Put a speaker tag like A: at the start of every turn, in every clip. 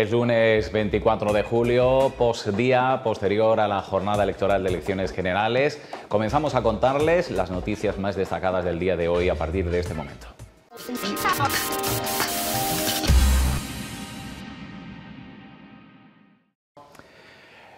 A: Es lunes 24 de julio, día posterior a la jornada electoral de elecciones generales. Comenzamos a contarles las noticias más destacadas del día de hoy a partir de este momento.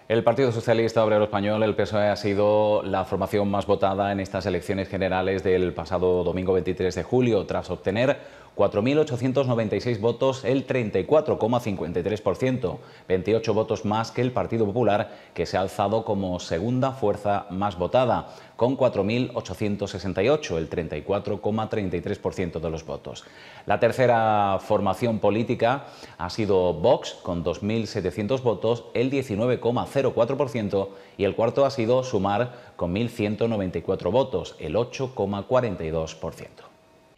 A: El Partido Socialista Obrero Español, el PSOE, ha sido la formación más votada en estas elecciones generales del pasado domingo 23 de julio, tras obtener 4.896 votos, el 34,53%, 28 votos más que el Partido Popular, que se ha alzado como segunda fuerza más votada, con 4.868, el 34,33% de los votos. La tercera formación política ha sido Vox, con 2.700 votos, el 19,04%, y el cuarto ha sido Sumar, con 1.194 votos, el 8,42%.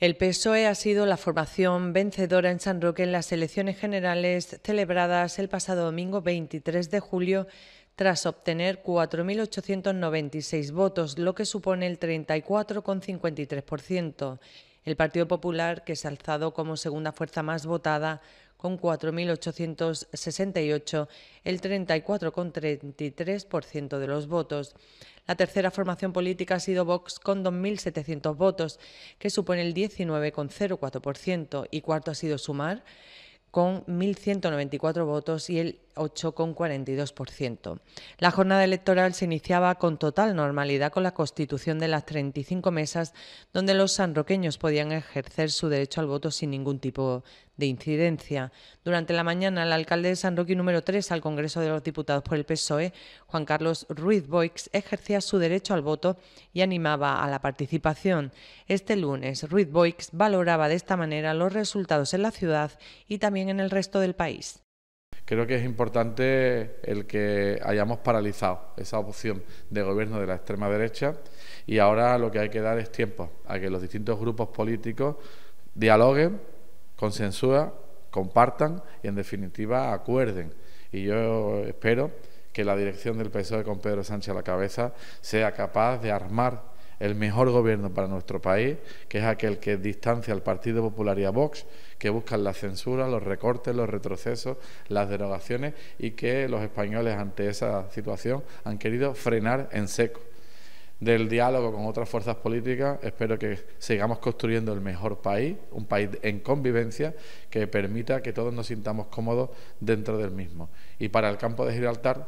B: El PSOE ha sido la formación vencedora en San Roque en las elecciones generales celebradas el pasado domingo 23 de julio tras obtener 4.896 votos, lo que supone el 34,53%. El Partido Popular, que se ha alzado como segunda fuerza más votada, con 4.868, el 34,33% de los votos. La tercera formación política ha sido Vox con 2.700 votos, que supone el 19,04%, y cuarto ha sido Sumar con 1.194 votos y el 8,42%. La jornada electoral se iniciaba con total normalidad con la constitución de las 35 mesas donde los sanroqueños podían ejercer su derecho al voto sin ningún tipo de incidencia. Durante la mañana, el alcalde de San Roque número 3 al Congreso de los Diputados por el PSOE, Juan Carlos Ruiz Boix, ejercía su derecho al voto y animaba a la participación. Este lunes, Ruiz Boix valoraba de esta manera los resultados en la ciudad y también en el resto del país.
C: Creo que es importante el que hayamos paralizado esa opción de gobierno de la extrema derecha y ahora lo que hay que dar es tiempo a que los distintos grupos políticos dialoguen consensúa, compartan y en definitiva acuerden. Y yo espero que la dirección del PSOE con Pedro Sánchez a la cabeza sea capaz de armar el mejor gobierno para nuestro país, que es aquel que distancia al Partido Popular y a Vox, que buscan la censura, los recortes, los retrocesos, las derogaciones y que los españoles ante esa situación han querido frenar en seco del diálogo con otras fuerzas políticas. Espero que sigamos construyendo el mejor país, un país en convivencia que permita que todos nos sintamos cómodos dentro del mismo. Y para el campo de Gibraltar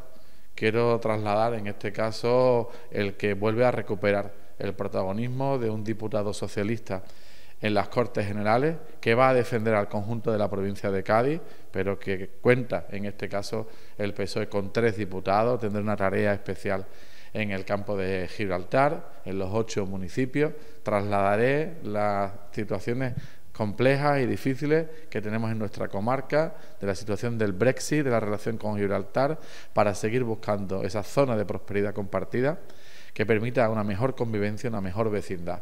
C: quiero trasladar en este caso el que vuelve a recuperar el protagonismo de un diputado socialista en las Cortes Generales, que va a defender al conjunto de la provincia de Cádiz, pero que cuenta en este caso el PSOE con tres diputados, tendrá una tarea especial en el campo de Gibraltar, en los ocho municipios. Trasladaré las situaciones complejas y difíciles que tenemos en nuestra comarca, de la situación del Brexit, de la relación con Gibraltar, para seguir buscando esa zona de prosperidad compartida que permita una mejor convivencia, una mejor vecindad.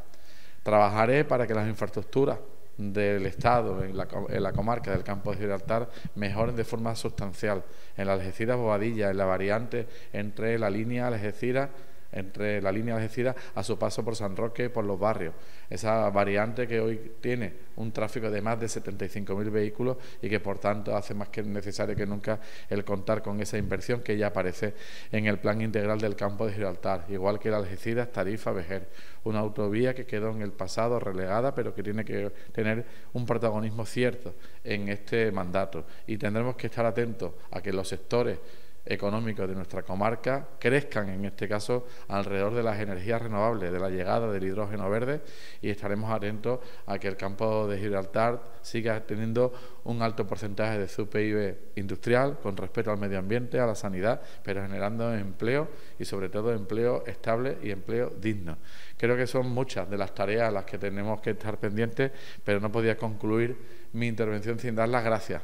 C: Trabajaré para que las infraestructuras del Estado en la, comarca del campo de Gibraltar mejoren de forma sustancial en la Algeciras-Bobadilla, en la variante entre la línea Algeciras entre la línea Algeciras a su paso por San Roque, por los barrios. Esa variante que hoy tiene un tráfico de más de 75.000 vehículos y que por tanto hace más que necesario que nunca el contar con esa inversión que ya aparece en el plan integral del campo de Gibraltar, igual que la Algeciras Tarifa Vejer, una autovía que quedó en el pasado relegada pero que tiene que tener un protagonismo cierto en este mandato y tendremos que estar atentos a que los sectores económicos de nuestra comarca crezcan, en este caso, alrededor de las energías renovables, de la llegada del hidrógeno verde y estaremos atentos a que el campo de Gibraltar siga teniendo un alto porcentaje de su PIB industrial con respeto al medio ambiente, a la sanidad, pero generando empleo y sobre todo empleo estable y empleo digno. Creo que son muchas de las tareas a las que tenemos que estar pendientes, pero no podía concluir mi intervención sin dar las gracias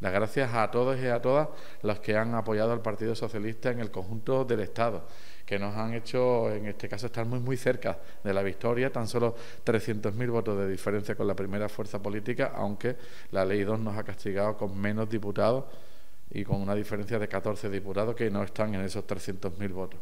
C: las gracias a todos y a todas los que han apoyado al Partido Socialista en el conjunto del Estado, que nos han hecho, en este caso, estar muy, muy cerca de la victoria, tan solo 300.000 votos de diferencia con la primera fuerza política, aunque la Ley 2 nos ha castigado con menos diputados y con una diferencia de 14 diputados que no están en esos 300.000 votos.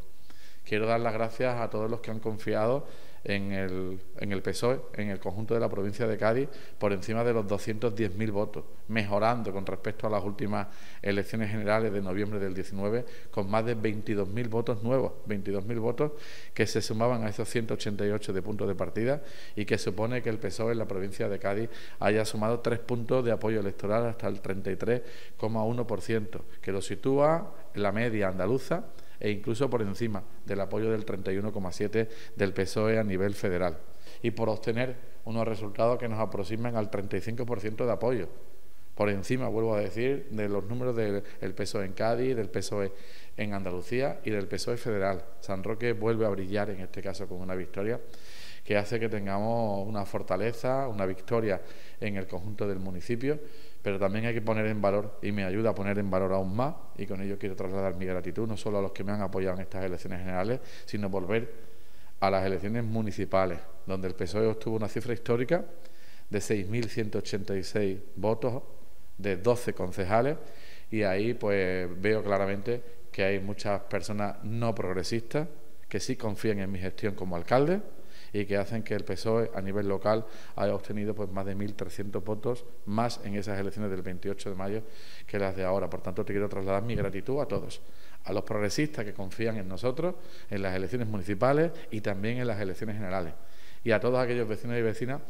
C: Quiero dar las gracias a todos los que han confiado en el, en el PSOE, en el conjunto de la provincia de Cádiz, por encima de los 210.000 votos, mejorando con respecto a las últimas elecciones generales de noviembre del 19, con más de 22.000 votos nuevos, 22.000 votos que se sumaban a esos 188 de puntos de partida y que supone que el PSOE en la provincia de Cádiz haya sumado tres puntos de apoyo electoral hasta el 33,1%, que lo sitúa en la media andaluza e incluso por encima del apoyo del 31,7 del PSOE a nivel federal y por obtener unos resultados que nos aproximan al 35% de apoyo por encima, vuelvo a decir, de los números del PSOE en Cádiz, del PSOE en Andalucía y del PSOE federal. San Roque vuelve a brillar en este caso con una victoria que hace que tengamos una fortaleza, una victoria en el conjunto del municipio pero también hay que poner en valor y me ayuda a poner en valor aún más y con ello quiero trasladar mi gratitud no solo a los que me han apoyado en estas elecciones generales, sino volver a las elecciones municipales, donde el PSOE obtuvo una cifra histórica de 6.186 votos de 12 concejales y ahí pues veo claramente que hay muchas personas no progresistas que sí confían en mi gestión como alcalde, y que hacen que el PSOE a nivel local haya obtenido pues más de 1.300 votos más en esas elecciones del 28 de mayo que las de ahora. Por tanto, te quiero trasladar mi gratitud a todos, a los progresistas que confían en nosotros en las elecciones municipales y también en las elecciones generales y a todos aquellos vecinos y vecinas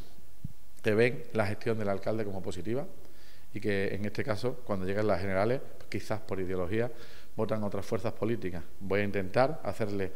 C: que ven la gestión del alcalde como positiva y que en este caso, cuando llegan las generales, pues, quizás por ideología, votan otras fuerzas políticas. Voy a intentar hacerle,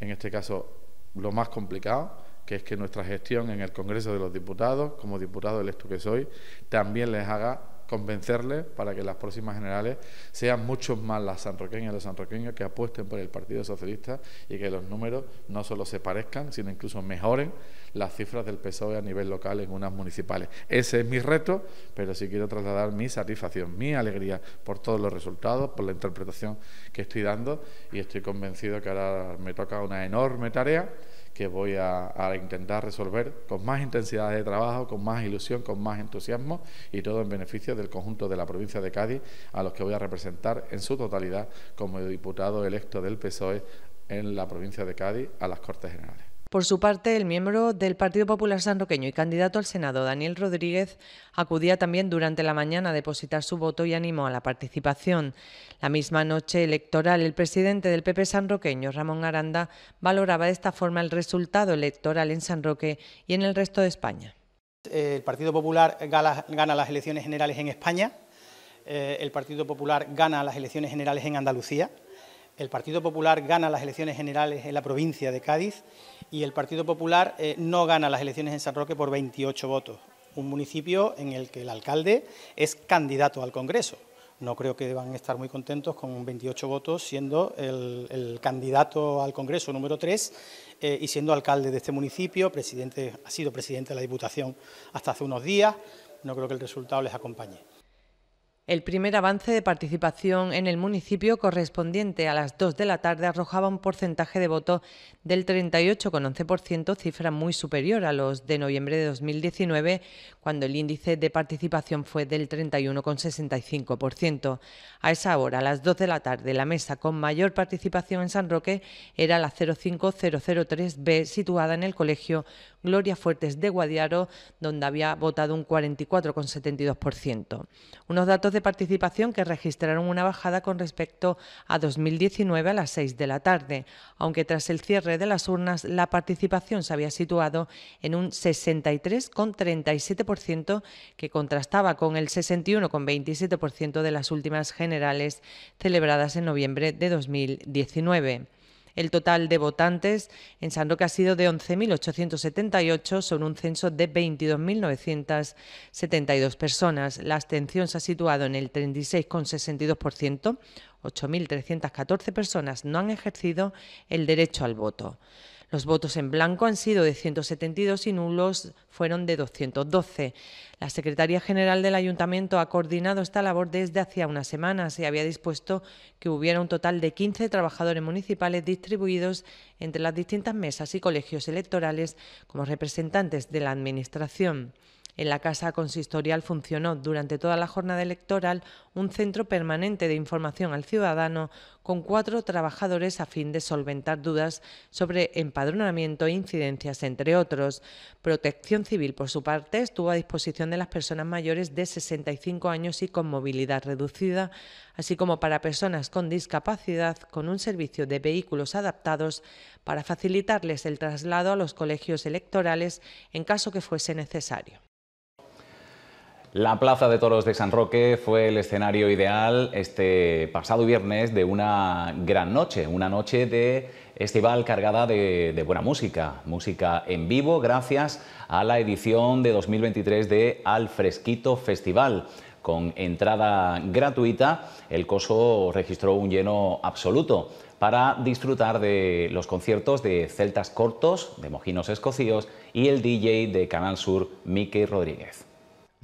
C: en este caso, lo más complicado, que es que nuestra gestión en el Congreso de los Diputados, como diputado electo que soy, también les haga ...convencerles para que las próximas generales sean mucho más las sanroqueñas y los sanroqueños que apuesten por el Partido Socialista y que los números no solo se parezcan, sino incluso mejoren las cifras del PSOE a nivel local en unas municipales. Ese es mi reto, pero sí quiero trasladar mi satisfacción, mi alegría por todos los resultados, por la interpretación que estoy dando y estoy convencido que ahora me toca una enorme tarea que voy a, intentar resolver con más intensidad de trabajo, con más ilusión, con más entusiasmo y todo en beneficio del conjunto de la provincia de Cádiz, a los que voy a representar en su totalidad como diputado electo del PSOE en la provincia de Cádiz a las Cortes Generales.
B: Por su parte, el miembro del Partido Popular Sanroqueño y candidato al Senado, Daniel Rodríguez, acudía también durante la mañana a depositar su voto y animó a la participación. La misma noche electoral, el presidente del PP sanroqueño, Ramón Aranda, valoraba de esta forma el resultado electoral en San Roque y en el resto de España.
D: El
A: Partido Popular gana las elecciones generales en España, eh, el Partido Popular gana las elecciones generales en Andalucía, el Partido Popular gana las elecciones generales en la provincia de Cádiz y el Partido Popular eh, no gana las elecciones en San Roque por 28 votos, un municipio en el que el alcalde es candidato al Congreso. No creo que deban estar muy contentos con 28 votos siendo el, candidato al Congreso número 3 eh, y siendo alcalde de este municipio, presidente, ha sido presidente de la Diputación hasta hace unos
E: días. No creo que el resultado les acompañe.
B: El primer avance de participación en el municipio correspondiente a las 2 de la tarde arrojaba un porcentaje de voto del 38,11%, cifra muy superior a los de noviembre de 2019, cuando el índice de participación fue del 31,65%. A esa hora, a las 2 de la tarde, la mesa con mayor participación en San Roque era la 05003B, situada en el colegio Gloria Fuertes de Guadiaro, donde había votado un 44,72%. Unos datos de participación que registraron una bajada con respecto a 2019 a las 6 de la tarde, aunque tras el cierre de las urnas la participación se había situado en un 63,37% que contrastaba con el 61,27% de las últimas generales celebradas en noviembre de 2019. El total de votantes en San Roque ha sido de 11.878, sobre un censo de 22.972 personas. La abstención se ha situado en el 36,62%. 8.314 personas no han ejercido el derecho al voto. Los votos en blanco han sido de 172 y nulos fueron de 212. La Secretaría General del Ayuntamiento ha coordinado esta labor desde hacía unas semanas y había dispuesto que hubiera un total de 15 trabajadores municipales distribuidos entre las distintas mesas y colegios electorales como representantes de la Administración. En la Casa Consistorial funcionó durante toda la jornada electoral un centro permanente de información al ciudadano con cuatro trabajadores a fin de solventar dudas sobre empadronamiento e incidencias, entre otros. Protección Civil, por su parte, estuvo a disposición de las personas mayores de 65 años y con movilidad reducida, así como para personas con discapacidad, con un servicio de vehículos adaptados para facilitarles el traslado a los colegios electorales en caso que fuese necesario.
A: La Plaza de Toros de San Roque fue el escenario ideal este pasado viernes de una gran noche, una noche de estival cargada de, buena música, música en vivo gracias a la edición de 2023 de Al Fresquito Festival. Con entrada gratuita, el coso registró un lleno absoluto para disfrutar de los conciertos de Celtas Cortos, de Mojinos Escocíos y el DJ de Canal Sur, Mickey Rodríguez.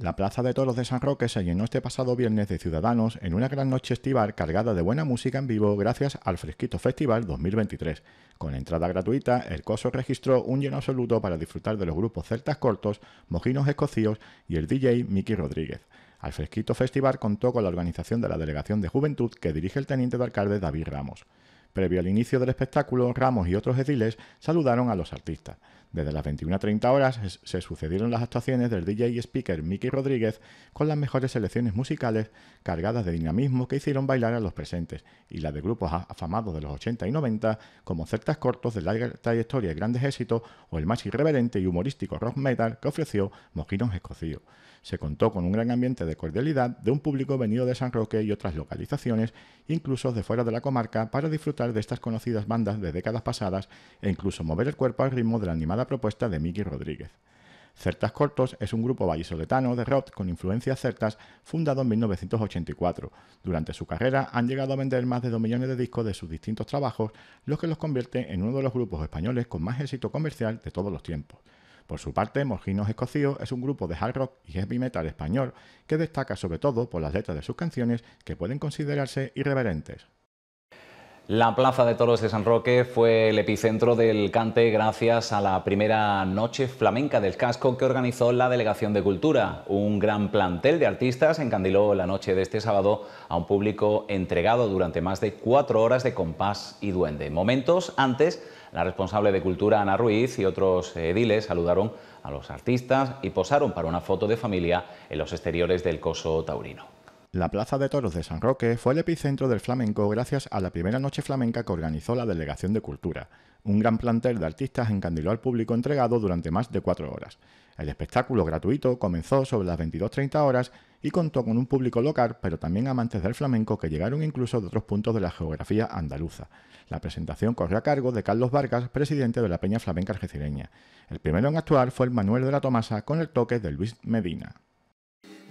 E: La Plaza de Toros de San Roque se llenó este pasado viernes de ciudadanos en una gran noche estival cargada de buena música en vivo gracias al Fresquito Festival 2023. Con entrada gratuita, el coso registró un lleno absoluto para disfrutar de los grupos celtas cortos, mojinos escocíos y el DJ Miki Rodríguez. Al Fresquito Festival contó con la organización de la Delegación de Juventud que dirige el teniente de alcalde David Ramos. Previo al inicio del espectáculo, Ramos y otros ediles saludaron a los artistas. Desde las 30 horas se sucedieron las actuaciones del DJ y speaker Mickey Rodríguez con las mejores selecciones musicales cargadas de dinamismo que hicieron bailar a los presentes y las de grupos afamados de los 80 y 90 como certas cortos de larga trayectoria y grandes éxitos o el más irreverente y humorístico rock metal que ofreció mojiron Escocío. Se contó con un gran ambiente de cordialidad de un público venido de San Roque y otras localizaciones, incluso de fuera de la comarca, para disfrutar de estas conocidas bandas de décadas pasadas e incluso mover el cuerpo al ritmo de la propuesta de Miki Rodríguez. Certas Cortos es un grupo vallisoletano de rock con influencias certas fundado en 1984. Durante su carrera han llegado a vender más de 2 millones de discos de sus distintos trabajos, lo que los convierte en uno de los grupos españoles con más éxito comercial de todos los tiempos. Por su parte, Morginos Escocío es un grupo de hard rock y heavy metal español que destaca sobre todo por las letras de sus canciones que pueden considerarse irreverentes.
A: La Plaza de Toros de San Roque fue el epicentro del cante gracias a la primera noche flamenca del casco que organizó la Delegación de Cultura. Un gran plantel de artistas encandiló la noche de este sábado a un público entregado durante más de cuatro horas de compás y duende. Momentos antes, la responsable de Cultura, Ana Ruiz, y otros ediles saludaron a los artistas y posaron para una foto de familia en los exteriores del coso taurino.
E: La Plaza de Toros de San Roque fue el epicentro del flamenco gracias a la primera noche flamenca que organizó la Delegación de Cultura. Un gran plantel de artistas encandiló al público entregado durante más de cuatro horas. El espectáculo gratuito comenzó sobre las 22.30 horas y contó con un público local, pero también amantes del flamenco que llegaron incluso de otros puntos de la geografía andaluza. La presentación corrió a cargo de Carlos Vargas, presidente de la Peña Flamenca Argecireña. El primero en actuar fue el Manuel de la Tomasa con el toque de Luis Medina.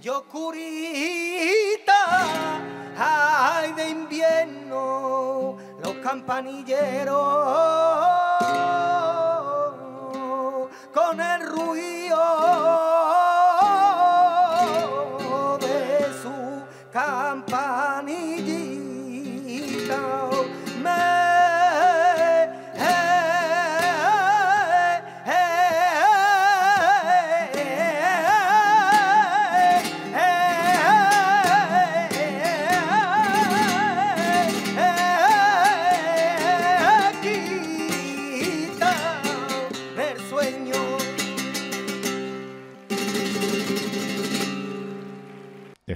F: Yo curita, ay de invierno, los campanilleros con el ruido.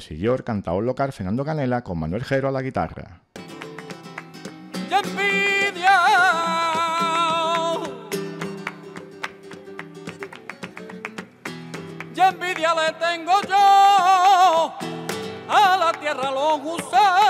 E: prosiguió el local Fernando Canela con Manuel Jero a la guitarra.
C: envidia le tengo yo a la tierra los gusanos.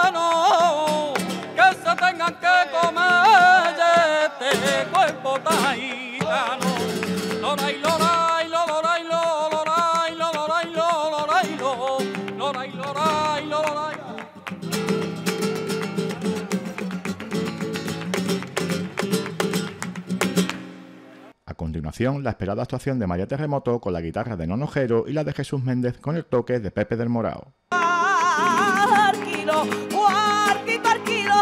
E: la esperada actuación de María Terremoto con la guitarra de Nonojero y la de Jesús Méndez con el toque de Pepe del morado
F: Arquilo, cuartito, arquilo,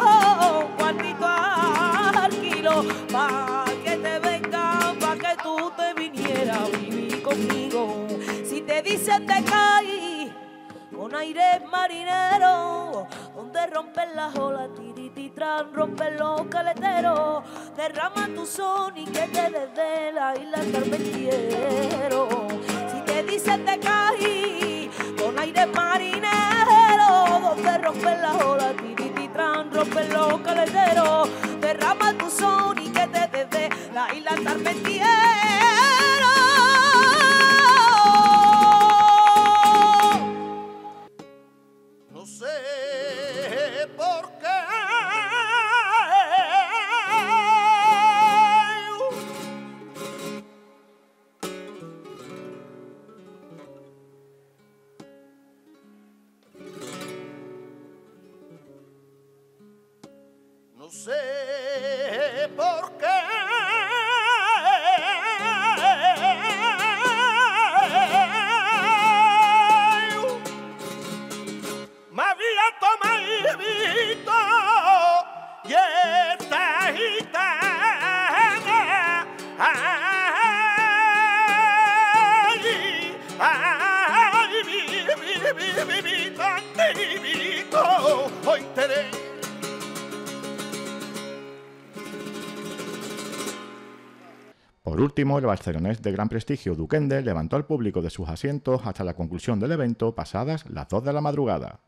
F: arquilo, pa' que te venga, pa' que tú te vinieras a conmigo. Si te dicen te caí con aire marinero, donde rompen las olas, titran, rompe los caleteros, derrama tu son y que te desde la isla carpentiero. Si te dicen te caí, con aire marinero, donde rompe la ola, titran, rompe los caleteros, derrama tu son y que te desde la isla carpentiero.
E: el barcelonés de gran prestigio Duquende levantó al público de sus asientos hasta la conclusión del evento pasadas las 2 de la madrugada.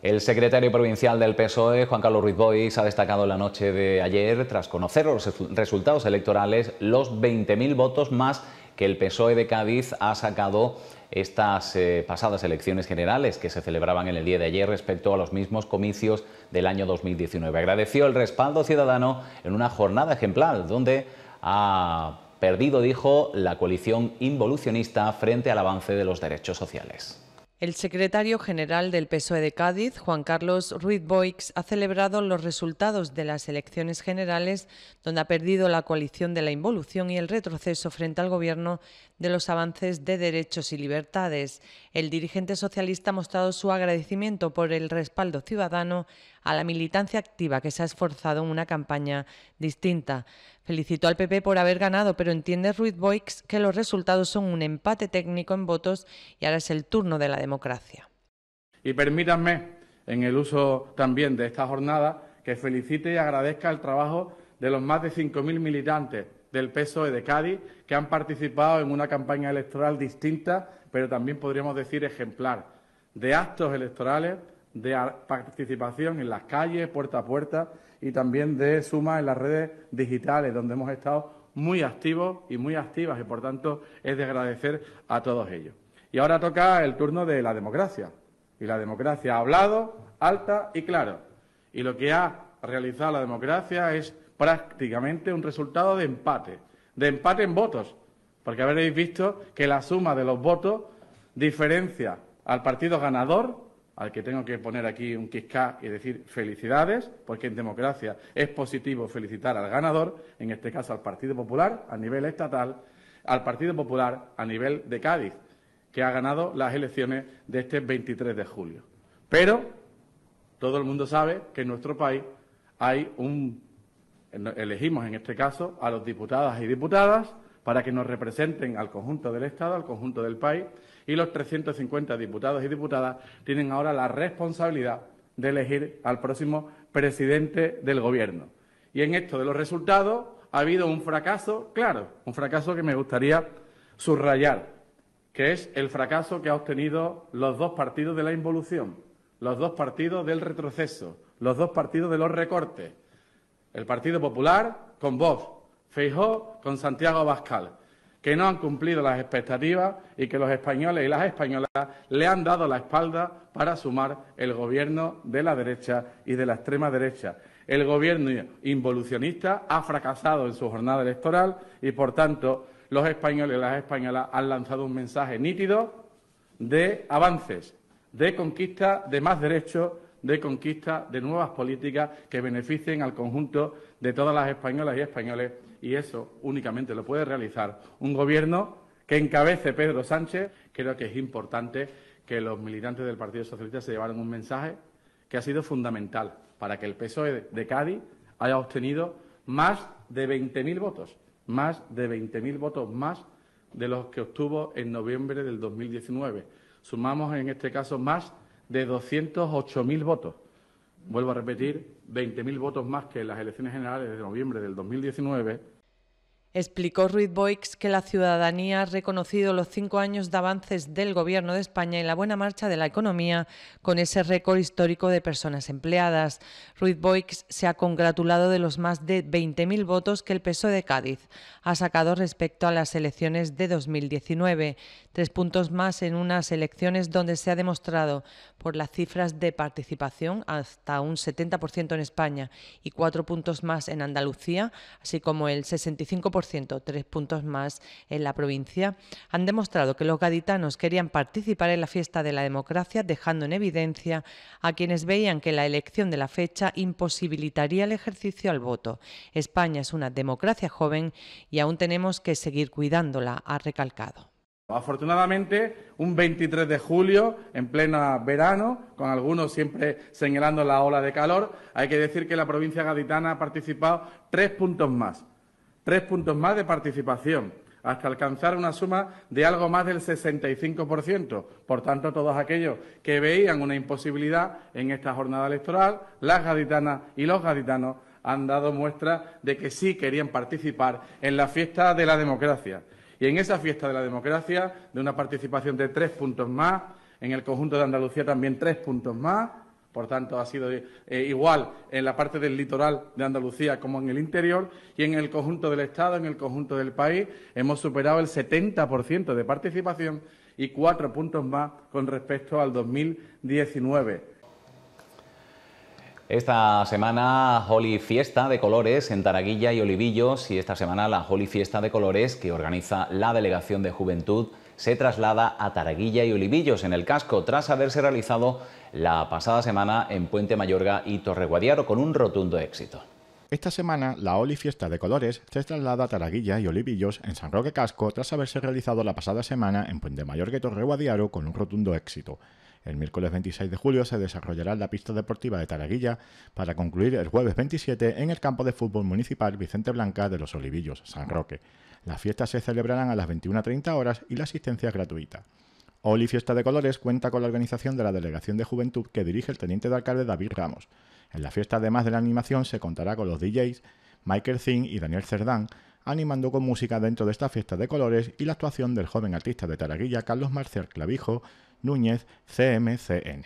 A: El secretario provincial del PSOE, Juan Carlos Ruiz Bois, ha destacado la noche de ayer, tras conocer los resultados electorales, los 20.000 votos más que el PSOE de Cádiz ha sacado estas eh, pasadas elecciones generales que se celebraban en el día de ayer respecto a los mismos comicios del año 2019. Agradeció el respaldo ciudadano en una jornada ejemplar donde ha perdido, dijo, la coalición involucionista frente al avance de los derechos sociales.
B: El secretario general del PSOE de Cádiz, Juan Carlos Ruiz Boix, ha celebrado los resultados de las elecciones generales, donde ha perdido la coalición de la involución y el retroceso frente al gobierno de los avances de derechos y libertades. El dirigente socialista ha mostrado su agradecimiento por el respaldo ciudadano a la militancia activa que se ha esforzado en una campaña distinta. Felicito al PP por haber ganado, pero entiende Ruiz Boix que los resultados son un empate técnico en votos y ahora es el turno de la democracia.
C: Y permítanme, en el uso también de esta jornada, que felicite y agradezca el trabajo de los más de 5.000 militantes del PSOE de Cádiz que han participado en una campaña electoral distinta, pero también podríamos decir ejemplar, de actos electorales de participación en las calles, puerta a puerta, y también de suma en las redes digitales, donde hemos estado muy activos y muy activas, y por tanto es de agradecer a todos ellos. Y ahora toca el turno de la democracia. Y la democracia ha hablado alta y claro. Y lo que ha realizado la democracia es prácticamente un resultado de empate, de empate en votos, porque habréis visto que la suma de los votos diferencia al partido ganador al que tengo que poner aquí un quisca y decir felicidades, porque en democracia es positivo felicitar al ganador, en este caso al Partido Popular a nivel estatal, al Partido Popular a nivel de Cádiz, que ha ganado las elecciones de este 23 de julio. Pero todo el mundo sabe que en nuestro país hay un elegimos en este caso a los diputados y diputadas para que nos representen al conjunto del Estado, al conjunto del país y los 350 diputados y diputadas tienen ahora la responsabilidad de elegir al próximo presidente del Gobierno. Y en esto de los resultados ha habido un fracaso, claro, un fracaso que me gustaría subrayar, que es el fracaso que han obtenido los dos partidos de la involución, los dos partidos del retroceso, los dos partidos de los recortes. El Partido Popular con Vox, Feijó con Santiago Abascal que no han cumplido las expectativas y que los españoles y las españolas le han dado la espalda para sumar el gobierno de la derecha y de la extrema derecha. El gobierno involucionista ha fracasado en su jornada electoral y, por tanto, los españoles y las españolas han lanzado un mensaje nítido de avances, de conquista de más derechos, de conquista de nuevas políticas que beneficien al conjunto de todas las españolas y españoles y eso únicamente lo puede realizar un gobierno que encabece Pedro Sánchez. Creo que es importante que los militantes del Partido Socialista se llevaran un mensaje que ha sido fundamental para que el PSOE de Cádiz haya obtenido más de 20.000 votos, más de 20.000 votos más de los que obtuvo en noviembre del 2019. Sumamos en este caso más de 208.000 votos. Vuelvo a repetir, mil
B: votos más que en las elecciones generales de noviembre del 2019 Explicó Ruiz Boix que la ciudadanía ha reconocido los cinco años de avances del Gobierno de España y la buena marcha de la economía con ese récord histórico de personas empleadas. Ruiz Boix se ha congratulado de los más de 20.000 votos que el PSOE de Cádiz ha sacado respecto a las elecciones de 2019, tres puntos más en unas elecciones donde se ha demostrado por las cifras de participación hasta un 70% en España y cuatro puntos más en Andalucía, así como el 65% tres puntos más en la provincia, han demostrado que los gaditanos querían participar en la fiesta de la democracia, dejando en evidencia a quienes veían que la elección de la fecha imposibilitaría el ejercicio al voto. España es una democracia joven y aún tenemos que seguir cuidándola, ha recalcado.
C: Afortunadamente, un 23 de julio, en pleno verano, con algunos siempre señalando la ola de calor, hay que decir que la provincia gaditana ha participado tres puntos más tres puntos más de participación, hasta alcanzar una suma de algo más del 65%. Por tanto, todos aquellos que veían una imposibilidad en esta jornada electoral, las gaditanas y los gaditanos han dado muestra de que sí querían participar en la fiesta de la democracia. Y en esa fiesta de la democracia, de una participación de tres puntos más, en el conjunto de Andalucía también tres puntos más, por tanto, ha sido eh, igual en la parte del litoral de Andalucía como en el interior y en el conjunto del Estado, en el conjunto del país, hemos superado el 70% de participación y cuatro puntos más con respecto al 2019.
A: Esta semana Holy Fiesta de Colores en Taraguilla y Olivillos y esta semana la Holy Fiesta de Colores que organiza la Delegación de Juventud se traslada a Taraguilla y Olivillos en el casco tras haberse realizado la pasada semana en Puente Mayorga y Torreguadiaro con un rotundo
E: éxito. Esta semana, la Oli Fiesta de Colores se traslada a Taraguilla y Olivillos en San Roque Casco tras haberse realizado la pasada semana en Puente Mayorga y Torreguadiaro con un rotundo éxito. El miércoles 26 de julio se desarrollará la pista deportiva de Taraguilla para concluir el jueves 27 en el campo de fútbol municipal Vicente Blanca de los Olivillos, San Roque. Las fiestas se celebrarán a las 21.30 horas y la asistencia es gratuita. Oli Fiesta de Colores cuenta con la organización de la Delegación de Juventud que dirige el teniente de alcalde David Ramos. En la fiesta, además de la animación, se contará con los DJs Michael Zinn y Daniel Cerdán, animando con música dentro de esta fiesta de colores y la actuación del joven artista de Taraguilla Carlos Marcel Clavijo Núñez, CMCN.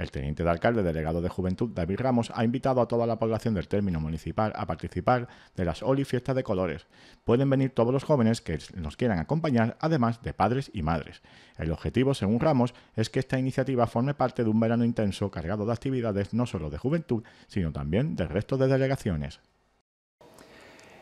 E: El teniente de alcalde, delegado de Juventud, David Ramos, ha invitado a toda la población del término municipal a participar de las Oli Fiestas de Colores. Pueden venir todos los jóvenes que nos quieran acompañar, además de padres y madres. El objetivo, según Ramos, es que esta iniciativa forme parte de un verano intenso cargado de actividades no solo de juventud, sino también del resto de delegaciones.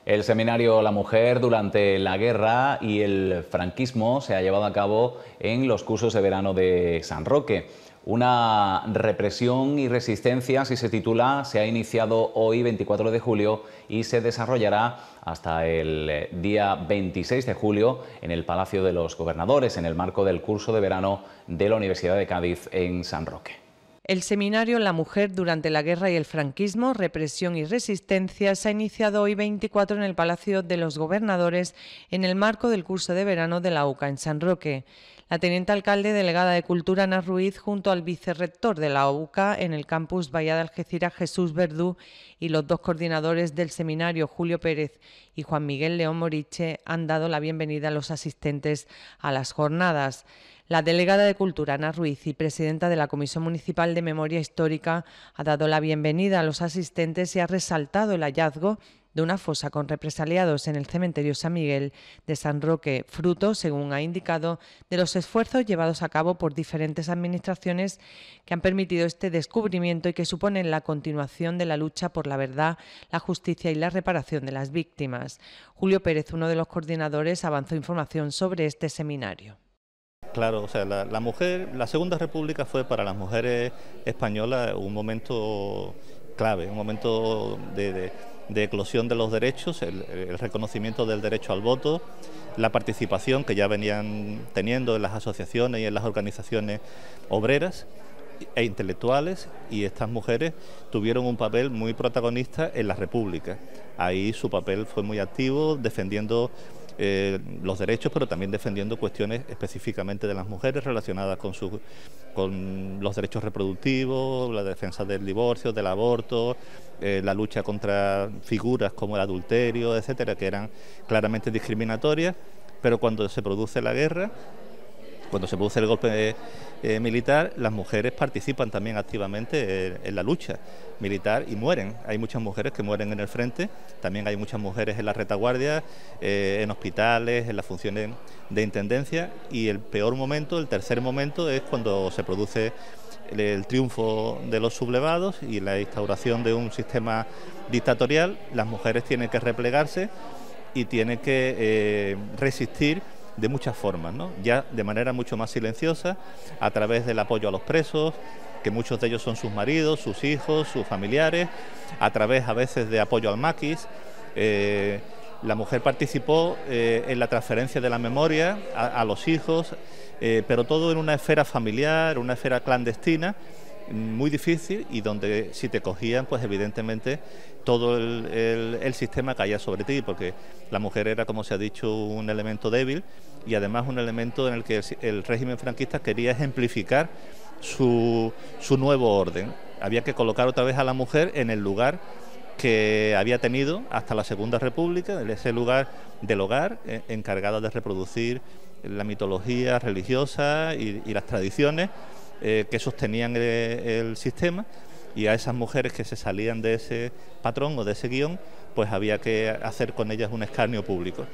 A: El seminario La Mujer durante la guerra y el franquismo se ha llevado a cabo en los cursos de verano de San Roque. Una represión y resistencia, si se titula, se ha iniciado hoy 24 de julio y se desarrollará hasta el día 26 de julio en el Palacio de los Gobernadores en el marco del curso de verano de la Universidad de Cádiz en San Roque.
B: El seminario La Mujer durante la Guerra y el Franquismo, Represión y Resistencia se ha iniciado hoy 24 en el Palacio de los Gobernadores en el marco del curso de verano de la UCA en San Roque. La teniente alcalde delegada de Cultura, Ana Ruiz, junto al vicerrector de la UCA en el campus Vallada Algeciras, Jesús Verdú, y los dos coordinadores del seminario, Julio Pérez y Juan Miguel León Moriche, han dado la bienvenida a los asistentes a las jornadas. La delegada de Cultura, Ana Ruiz, y presidenta de la Comisión Municipal de Memoria Histórica, ha dado la bienvenida a los asistentes y ha resaltado el hallazgo de una fosa con represaliados en el cementerio San Miguel de San Roque, fruto, según ha indicado, de los esfuerzos llevados a cabo por diferentes administraciones que han permitido este descubrimiento y que suponen la continuación de la lucha por la verdad, la justicia y la reparación de las víctimas. Julio Pérez, uno de los coordinadores, avanzó información sobre este seminario.
D: Claro, o sea, la, mujer, la Segunda República fue para las mujeres españolas un momento clave, un momento de de eclosión de los derechos, el, reconocimiento del derecho al voto, la participación que ya venían teniendo en las asociaciones y en las organizaciones obreras e intelectuales y estas mujeres tuvieron un papel muy protagonista en la República. Ahí su papel fue muy activo defendiendo eh, los derechos, pero también defendiendo cuestiones específicamente de las mujeres relacionadas con, su, con los derechos reproductivos, la defensa del divorcio, del aborto, eh, la lucha contra figuras como el adulterio, etcétera, que eran claramente discriminatorias, pero cuando se produce la guerra, cuando se produce el golpe eh, militar, las mujeres participan también activamente eh, en, la lucha militar y mueren. Hay muchas mujeres que mueren en el frente, también hay muchas mujeres en la retaguardia, eh, en hospitales, en las funciones de intendencia y el peor momento, el tercer momento, es cuando se produce el, triunfo de los sublevados y la instauración de un sistema dictatorial. Las mujeres tienen que replegarse y tienen que resistir de muchas formas, ¿no? ya de manera mucho más silenciosa, a través del apoyo a los presos, que muchos de ellos son sus maridos, sus hijos, sus familiares, a través a veces de apoyo al maquis. Eh, la mujer participó eh, en la transferencia de la memoria a, los hijos, eh, pero todo en una esfera familiar, una esfera clandestina muy difícil y donde si te cogían, pues evidentemente todo el, sistema caía sobre ti, porque la mujer era, como se ha dicho, un elemento débil y además un elemento en el que el, régimen franquista quería ejemplificar su, nuevo orden. Había que colocar otra vez a la mujer en el lugar que había tenido hasta la Segunda República, en ese lugar del hogar, eh, ...encargada encargado de reproducir la mitología religiosa y, y las tradiciones eh, que sostenían eh, el, sistema y a esas mujeres que se salían de ese patrón o de ese guión, pues había que hacer con ellas un escarnio público.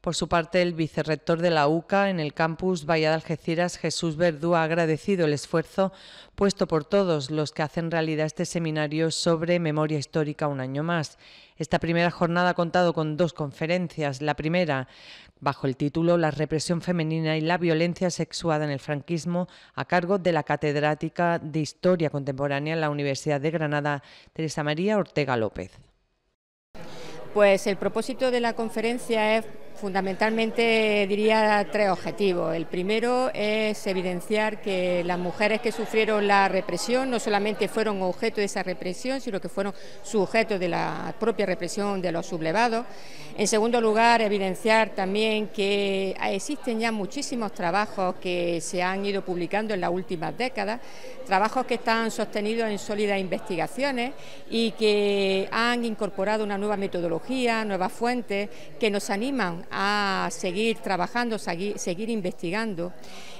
D: Por su parte,
B: el vicerrector de la UCA en el campus Valle Jesús Verdú, ha agradecido el esfuerzo puesto por todos los que hacen realidad este seminario sobre memoria histórica un año más. Esta primera jornada ha contado con dos conferencias. La primera, bajo el título La represión femenina y la violencia sexuada en el franquismo, a cargo de la catedrática de Historia Contemporánea en la Universidad de Granada, Teresa María Ortega López.
G: Pues el propósito de la conferencia es
B: Fundamentalmente
G: diría tres objetivos. El primero es evidenciar que las mujeres que sufrieron la represión no solamente fueron objeto de esa represión, sino que fueron sujeto de la propia represión de los sublevados. En segundo lugar, evidenciar también que existen ya muchísimos trabajos que se han ido publicando en las últimas décadas, trabajos que están sostenidos en sólidas investigaciones y que han incorporado una nueva metodología, nuevas fuentes que nos animan a seguir trabajando, seguir, seguir investigando.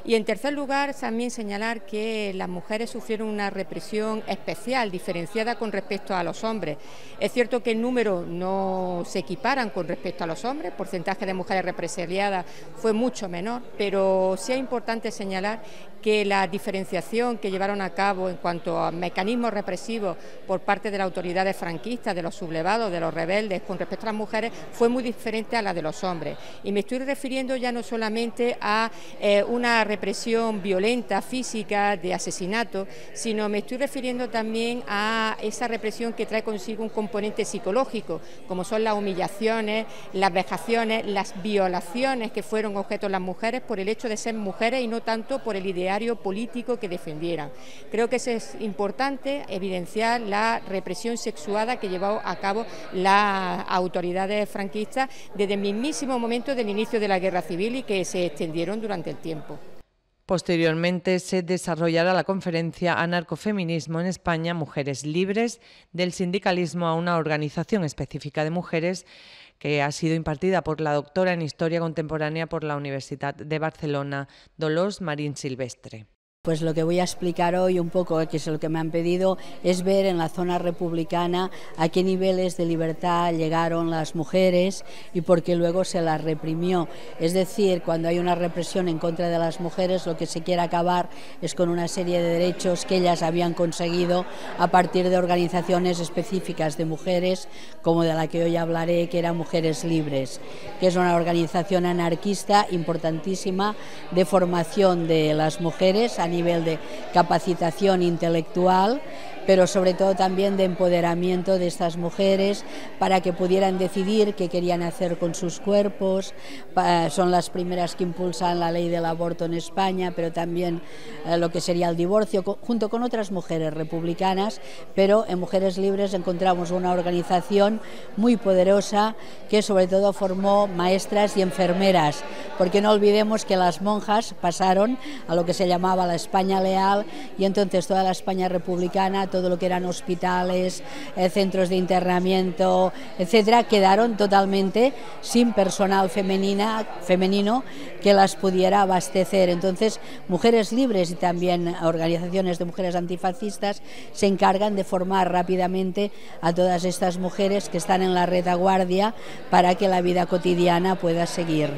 G: Y en tercer lugar, también señalar que las mujeres sufrieron una represión especial, diferenciada con respecto a los hombres. Es cierto que el número no se equiparan con respecto a los hombres, el porcentaje de mujeres represaliadas fue mucho menor, pero sí es importante señalar que la diferenciación que llevaron a cabo en cuanto a mecanismos represivos por parte de las autoridades franquistas, de los sublevados, de los rebeldes, con respecto a las mujeres, fue muy diferente a la de los hombres. Y me estoy refiriendo ya no solamente a eh, una represión represión violenta, física, de asesinato, sino me estoy refiriendo también a esa represión que trae consigo un componente psicológico, como son las humillaciones, las vejaciones, las violaciones que fueron objeto las mujeres por el hecho de ser mujeres y no tanto por el ideario político que defendieran. Creo que es importante evidenciar la represión sexuada que llevó a cabo las autoridades franquistas desde el mismísimo momento del inicio de la guerra civil y que se extendieron durante el tiempo.
B: Posteriormente se desarrollará la conferencia Anarcofeminismo en España, Mujeres Libres, del sindicalismo a una organización específica de mujeres, que ha sido impartida por la doctora en Historia Contemporánea por la Universidad de Barcelona, Dolores Marín Silvestre.
H: Pues lo que voy a explicar hoy un poco, que es lo que me han pedido, es ver en la zona republicana a qué niveles de libertad llegaron las mujeres y por qué luego se las reprimió. Es decir, cuando hay una represión en contra de las mujeres, lo que se quiere acabar es con una serie de derechos que ellas habían conseguido a partir de organizaciones específicas de mujeres, como de la que hoy hablaré, que era Mujeres Libres, que es una organización anarquista importantísima de formación de las mujeres nivel de capacitación intelectual pero sobre todo también de empoderamiento de estas mujeres para que pudieran decidir qué querían hacer con sus cuerpos. Son las primeras que impulsan la ley del aborto en España, pero también eh, lo que sería el divorcio, junto con otras mujeres republicanas, pero en Mujeres Libres encontramos una organización muy poderosa que sobre todo formó maestras y enfermeras, porque no olvidemos que las monjas pasaron a lo que se llamaba la España leal y entonces toda la España republicana, todo lo que eran hospitales, eh, centros de internamiento, etcétera, quedaron totalmente sin personal femenina, femenino que las pudiera abastecer. Entonces, Mujeres Libres y también organizaciones de mujeres antifascistas se encargan de formar rápidamente a todas estas mujeres que están en la retaguardia para que la vida cotidiana pueda seguir.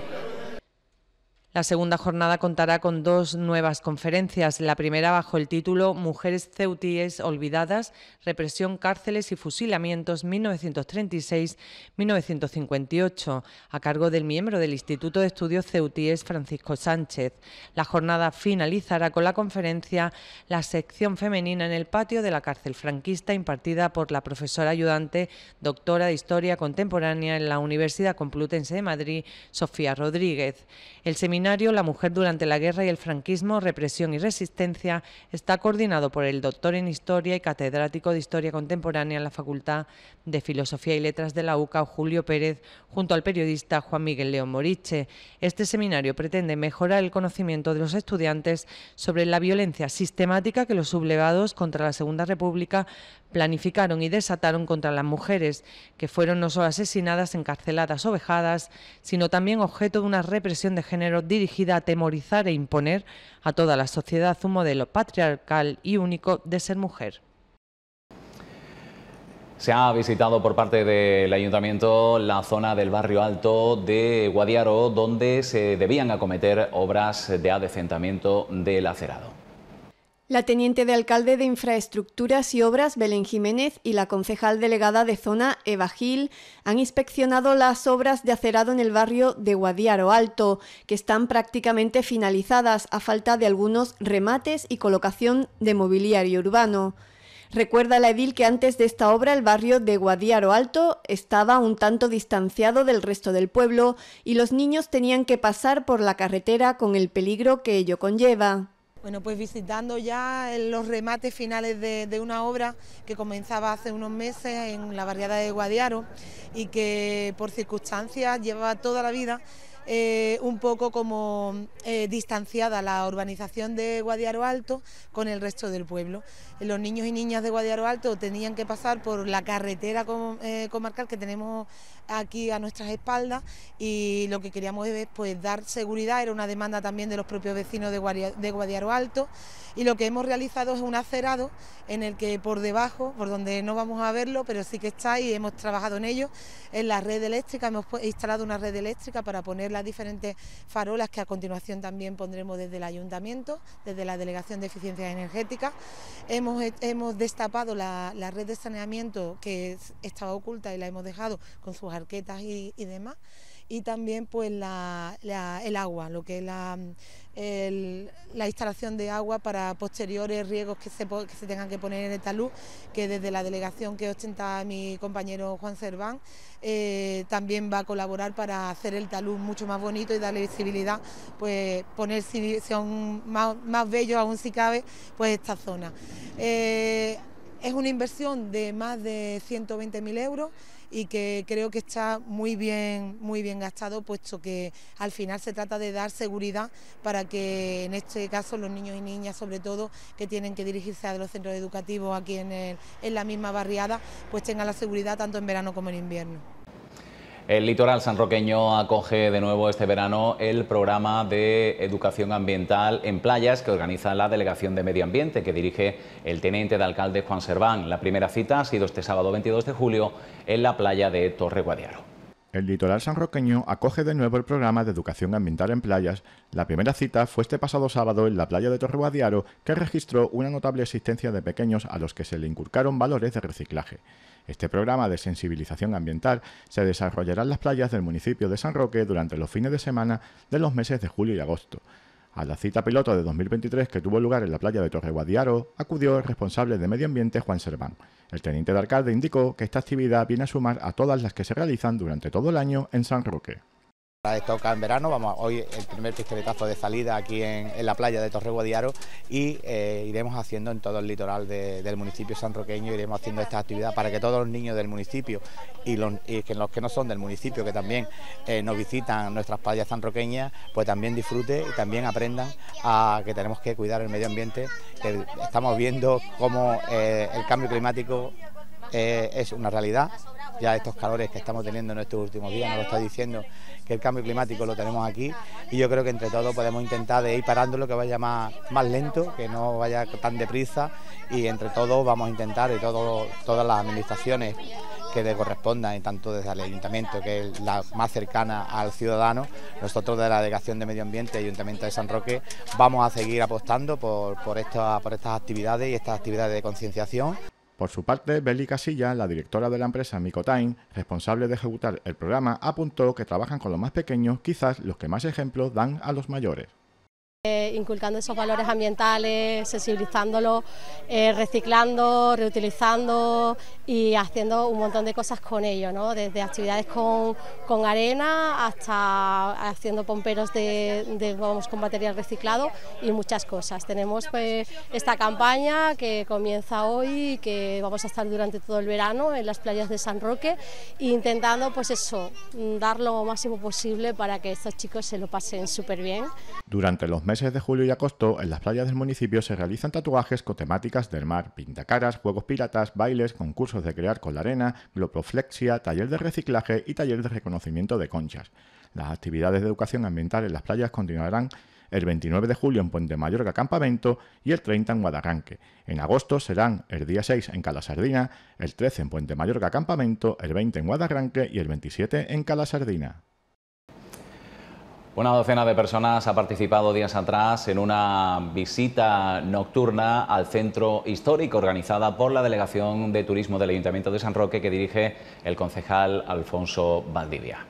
B: La segunda jornada contará con dos nuevas conferencias, la primera bajo el título Mujeres ceutíes olvidadas, represión, cárceles y fusilamientos 1936-1958, a cargo del miembro del Instituto de Estudios Ceutíes Francisco Sánchez. La jornada finalizará con la conferencia La sección femenina en el patio de la cárcel franquista, impartida por la profesora ayudante, doctora de Historia Contemporánea en la Universidad Complutense de Madrid, Sofía Rodríguez. El seminario La mujer durante la guerra y el franquismo, represión y resistencia está coordinado por el doctor en historia y catedrático de historia contemporánea en la Facultad de Filosofía y Letras de la UCA, Julio Pérez, junto al periodista Juan Miguel León Moriche. Este seminario pretende mejorar el conocimiento de los estudiantes sobre la violencia sistemática que los sublevados contra la Segunda República planificaron y desataron contra las mujeres, que fueron no solo asesinadas, encarceladas o vejadas, sino también objeto de una represión de género dirigida a temorizar e imponer a toda la sociedad un modelo patriarcal y único de ser mujer.
A: Se ha visitado por parte del ayuntamiento la zona del barrio alto de Guadiaro, donde se debían acometer obras de adecentamiento del lacerado.
I: La teniente de alcalde de Infraestructuras y Obras, Belén Jiménez, y la concejal delegada de zona, Eva Gil, han inspeccionado las obras de acerado en el barrio de Guadiaro Alto, que están prácticamente finalizadas a falta de algunos remates y colocación de mobiliario urbano. Recuerda la edil que antes de esta obra el barrio de Guadiaro Alto estaba un tanto distanciado del resto del pueblo y los niños tenían que pasar por la carretera con el peligro que ello conlleva.
F: Bueno, pues visitando ya los remates finales de, una obra que comenzaba hace unos meses en la barriada de Guadiaro y que por circunstancias lleva toda la vida eh, un poco como eh, distanciada la urbanización de Guadiaro Alto con el resto del pueblo. Los niños y niñas de Guadiaro Alto tenían que pasar por la carretera eh, comarcal que tenemos aquí a nuestras espaldas y lo que queríamos es pues, dar seguridad, era una demanda también de los propios vecinos de, Guadiaro Alto y lo que hemos realizado es un acerado en el que por debajo, por donde no vamos a verlo, pero sí que está y hemos trabajado en ello, en la red eléctrica, hemos instalado una red eléctrica para poner las diferentes farolas que a continuación también pondremos desde el ayuntamiento, desde la Delegación de Eficiencia Energética. Hemos, hemos destapado la, red de saneamiento que estaba oculta y la hemos dejado con sus y, demás. Y también pues la, el agua, lo que es la, la, instalación de agua para posteriores riegos que se, tengan que poner en el talud, que desde la delegación que ostenta mi compañero Juan serván eh, también va a colaborar para hacer el talud mucho más bonito y darle visibilidad, pues poner si, son más, bello aún si cabe, pues esta zona. Eh, es una inversión de más de 120.000 euros y que creo que está muy bien, muy bien gastado, puesto que al final se trata de dar seguridad para que en este caso los niños y niñas, sobre todo, que tienen que dirigirse a los centros educativos aquí en, en la misma barriada, pues tengan la seguridad tanto en verano como en invierno.
A: El litoral sanroqueño acoge de nuevo este verano el programa de educación ambiental en playas que organiza la Delegación de Medio Ambiente que dirige el teniente de alcalde Juan Serván. La primera cita ha sido este sábado 22 de julio en la playa de Torre Guadiaro.
E: El litoral sanroqueño acoge de nuevo el programa de educación ambiental en playas. La primera cita fue este pasado sábado en la playa de Torre Guadiaro, que registró una notable existencia de pequeños a los que se le inculcaron valores de reciclaje. Este programa de sensibilización ambiental se desarrollará en las playas del municipio de San Roque durante los fines de semana de los meses de julio y agosto. A la cita piloto de 2023 que tuvo lugar en la playa de Torre Guadiaro acudió el responsable de Medio Ambiente Juan Serván. El teniente de alcalde indicó que esta actividad viene a sumar a todas las que se realizan durante todo el año en San Roque. Ahora toca en verano, vamos hoy el primer pistoletazo de salida aquí en, la playa de Guadiaro... y eh, iremos haciendo en todo el litoral del municipio sanroqueño, iremos haciendo esta actividad para que todos los niños del municipio y los, que, no son del municipio, que también eh, nos visitan nuestras playas sanroqueñas, pues también disfruten y también aprendan a que tenemos que cuidar el medio ambiente, que estamos viendo cómo eh, el cambio climático eh, es una realidad. Ya estos calores que estamos teniendo en estos últimos días nos lo está diciendo que el cambio climático lo tenemos aquí y yo creo que entre todos podemos intentar de ir parándolo que vaya más, lento, que no vaya tan deprisa y entre todos vamos a intentar y todas las administraciones que le correspondan, tanto desde el ayuntamiento, que es la más cercana al ciudadano, nosotros de la Delegación de Medio Ambiente y Ayuntamiento de San Roque vamos a seguir apostando por, por, por estas actividades y estas actividades de concienciación. Por su parte, Beli Casilla, la directora de la empresa Micotime, responsable de ejecutar el programa, apuntó que trabajan con los más pequeños, quizás los que más ejemplos dan a los mayores.
H: Eh, inculcando esos valores ambientales, sensibilizándolos, eh, reciclando, reutilizando, y haciendo un montón de cosas con ello, desde actividades con, arena hasta haciendo pomperos de, vamos, con material reciclado y muchas cosas. Tenemos pues, esta campaña que comienza hoy que vamos a estar durante todo el verano en las playas de San Roque intentando pues eso, dar lo máximo posible para que estos chicos se lo pasen súper bien.
E: Durante los meses de julio y agosto en las playas del municipio se realizan tatuajes con temáticas del mar, pintacaras, juegos piratas, bailes, concursos de crear con la arena, glopoflexia, taller de reciclaje y taller de reconocimiento de conchas. Las actividades de educación ambiental en las playas continuarán el 29 de julio en Puente Mayorga Campamento y el 30 en Guadarranque. En agosto serán el día 6 en Calasardina, el 13 en Puente Mayorga Campamento, el 20 en Guadarranque y el 27 en Calasardina.
A: Una docena de personas ha participado días atrás en una visita nocturna al centro histórico organizada por la Delegación de Turismo del Ayuntamiento de San Roque que dirige el concejal Alfonso Valdivia.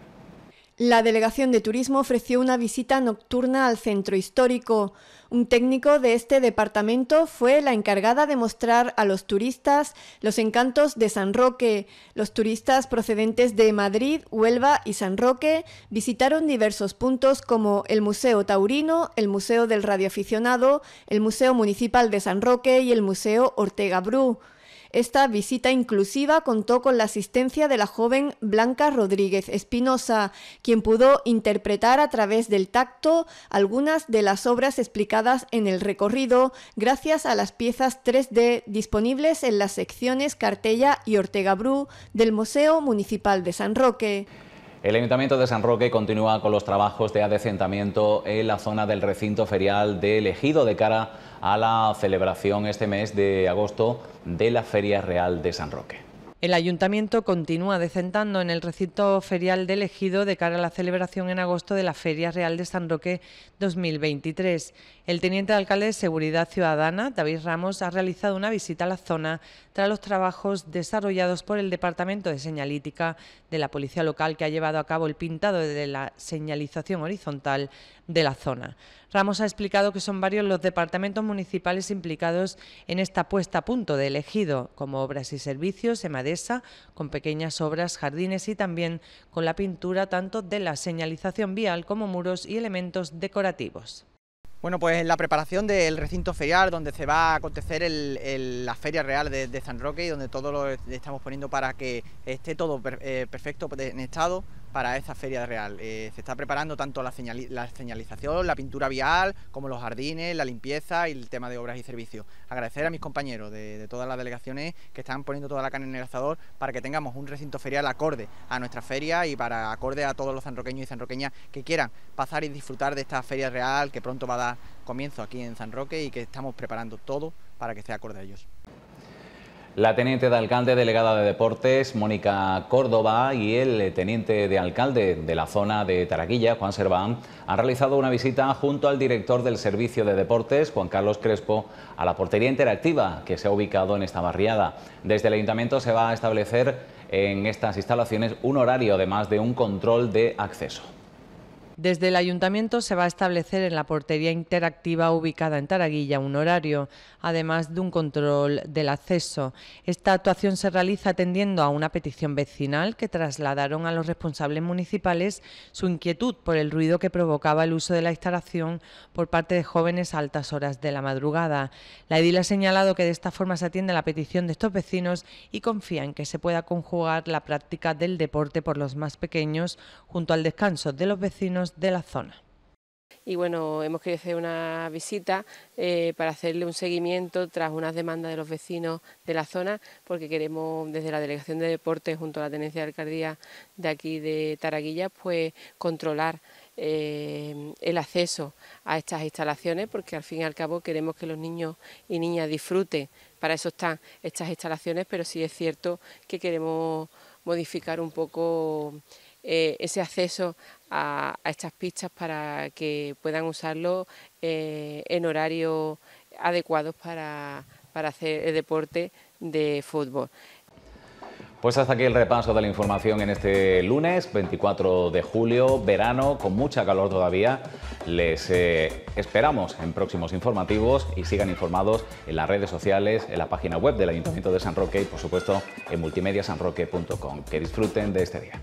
I: La Delegación de Turismo ofreció una visita nocturna al centro histórico. Un técnico de este departamento fue la encargada de mostrar a los turistas los encantos de San Roque. Los turistas procedentes de Madrid, Huelva y San Roque visitaron diversos puntos como el Museo Taurino, el Museo del Radioaficionado, el Museo Municipal de San Roque y el Museo Ortega Bru. Esta visita inclusiva contó con la asistencia de la joven Blanca Rodríguez Espinosa, quien pudo interpretar a través del tacto algunas de las obras explicadas en el recorrido gracias a las piezas 3D disponibles en las secciones Cartella y Ortega Bru del Museo Municipal de San Roque.
A: El Ayuntamiento de San Roque continúa con los trabajos de adecentamiento en la zona del recinto ferial de Elegido de cara a la celebración este mes de agosto de la Feria Real de San Roque.
B: El ayuntamiento continúa decentando en el recinto ferial del Ejido de cara a la celebración en agosto de la Feria Real de San Roque 2023. El teniente de alcalde de Seguridad Ciudadana, David Ramos, ha realizado una visita a la zona tras los trabajos desarrollados por el Departamento de Señalítica de la Policía Local que ha llevado a cabo el pintado de la señalización horizontal de la zona. Ramos ha explicado que son varios los departamentos municipales implicados en esta puesta a punto de elegido... como obras y servicios, madesa con pequeñas obras, jardines y también con la pintura tanto de la señalización vial como muros y elementos decorativos. Bueno, pues en la preparación del recinto ferial, donde se va a acontecer la Feria Real de, San Roque y donde todo lo estamos poniendo para que esté todo eh, perfecto en estado, para esta feria real. Eh, se está preparando tanto la, señalización, la pintura vial, como los jardines, la limpieza y el tema de obras y servicios. Agradecer a mis compañeros de, todas las delegaciones que están poniendo toda la carne en el asador para que tengamos un recinto ferial acorde a nuestra feria y para acorde a todos los sanroqueños y sanroqueñas que quieran pasar y disfrutar de esta feria real que pronto va a dar comienzo aquí en San Roque y que estamos preparando todo para que sea acorde a ellos.
A: La teniente de alcalde delegada de Deportes, Mónica Córdoba, y el teniente de alcalde de la zona de Taraguilla, Juan Serván, han realizado una visita junto al director del Servicio de Deportes, Juan Carlos Crespo, a la portería interactiva que se ha ubicado en esta barriada. Desde el ayuntamiento se va a establecer en estas instalaciones un horario, además de un control de acceso.
B: Desde el ayuntamiento se va a establecer en la portería interactiva ubicada en Taraguilla un horario además de un control del acceso. Esta actuación se realiza atendiendo a una petición vecinal que trasladaron a los responsables municipales su inquietud por el ruido que provocaba el uso de la instalación por parte de jóvenes a altas horas de la madrugada. La edil ha señalado que de esta forma se atiende a la petición de estos vecinos y confía en que se pueda conjugar la práctica del deporte por los más pequeños junto al descanso de los vecinos de la zona
G: y bueno, hemos querido hacer una visita eh, para hacerle un seguimiento tras unas demandas de los vecinos de la zona, porque queremos desde la Delegación de Deportes junto a la Tenencia de Alcaldía de aquí de Taraguilla, pues controlar eh, el acceso a estas instalaciones, porque al fin y al cabo queremos que los niños y niñas disfruten, para eso están estas instalaciones, pero sí es cierto que queremos modificar un poco eh, ese acceso a, estas pistas para que puedan usarlo eh, en horarios adecuados para, hacer el deporte de fútbol.
A: Pues hasta aquí el repaso de la información en este lunes, 24 de julio, verano, con mucha calor todavía. Les eh, esperamos en próximos informativos y sigan informados en las redes sociales, en la página web del Ayuntamiento de San Roque y por supuesto en multimediasanroque.com. Que disfruten de este día.